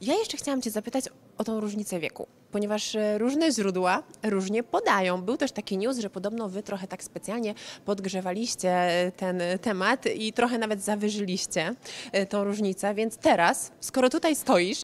Ja jeszcze chciałam Cię zapytać o tą różnicę wieku, ponieważ e, różne źródła różnie podają. Był też taki news, że podobno Wy trochę tak specjalnie podgrzewaliście e, ten e, temat i trochę nawet zawyżyliście tą różnicę, więc teraz, skoro tutaj stoisz